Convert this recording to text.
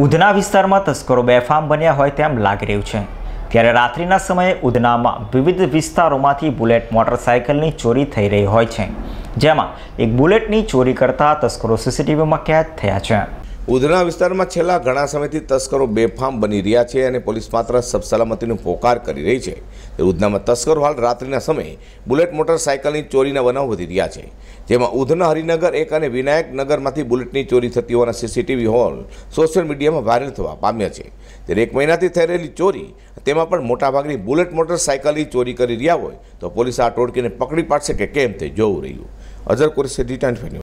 ઉધના વિસ્તારમાં તસ્કરો બેફામ બન્યા હોય તેમ લાગી રહ્યું છે ત્યારે રાત્રિના સમયે ઉધનામાં વિવિધ વિસ્તારોમાંથી બુલેટ મોટરસાયકલની ચોરી થઈ રહી હોય છે જેમાં એક બુલેટની ચોરી કરતા તસ્કરો સીસીટીવીમાં કેદ થયા છે ઉધના વિસ્તારમાં છેલ્લા ઘણા સમયથી તસ્કરો બેફામ બની રહ્યા છે અને પોલીસ માત્ર સબસલામતીનો પોકાર કરી રહી છે ઉધનામાં તસ્કરો હાલ રાત્રિના સમયે બુલેટ મોટરસાઇકલની ચોરીના બનાવ વધી રહ્યા છે જેમાં ઉધના હરિનગર એક અને વિનાયક નગરમાંથી બુલેટની ચોરી થતી હોવાના સીસીટીવી હોલ સોશિયલ મીડિયામાં વાયરલ થવા પામ્યા છે ત્યારે એક મહિનાથી થઈ રહેલી ચોરી તેમાં પણ મોટાભાગની બુલેટ મોટરસાઇકલની ચોરી કરી રહ્યા હોય તો પોલીસ આ ટોળકીને પકડી પાડશે કે કેમ તે જોવું રહ્યું અઝર કુરસી ડિટેન્ટ